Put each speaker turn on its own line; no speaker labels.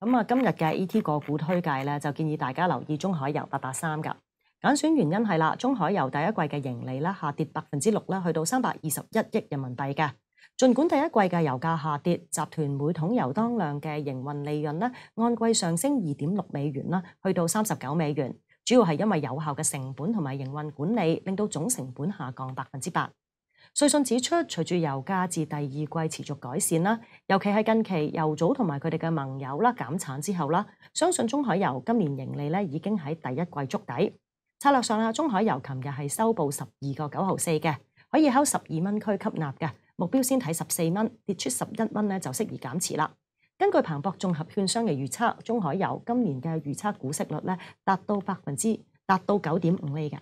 咁啊，今日嘅 E T 个股推介咧，就建议大家留意中海油八八三噶拣选原因系啦，中海油第一季嘅盈利下跌百分之六去到三百二十一亿人民币嘅。尽管第一季嘅油价下跌，集团每桶油当量嘅营运利润咧按季上升二点六美元啦，去到三十九美元。主要系因为有效嘅成本同埋营运管理令到总成本下降百分之八。瑞信指出，隨住油價自第二季持續改善啦，尤其係近期油早同埋佢哋嘅盟友啦減產之後啦，相信中海油今年盈利咧已經喺第一季築底。策略上中海油琴日係收報十二個九毫四嘅，可以喺十二蚊區吸納嘅目標先睇十四蚊，跌出十一蚊咧就適宜減持啦。根據彭博綜合券商嘅預測，中海油今年嘅預測股息率咧達到百分之達到九點五厘嘅。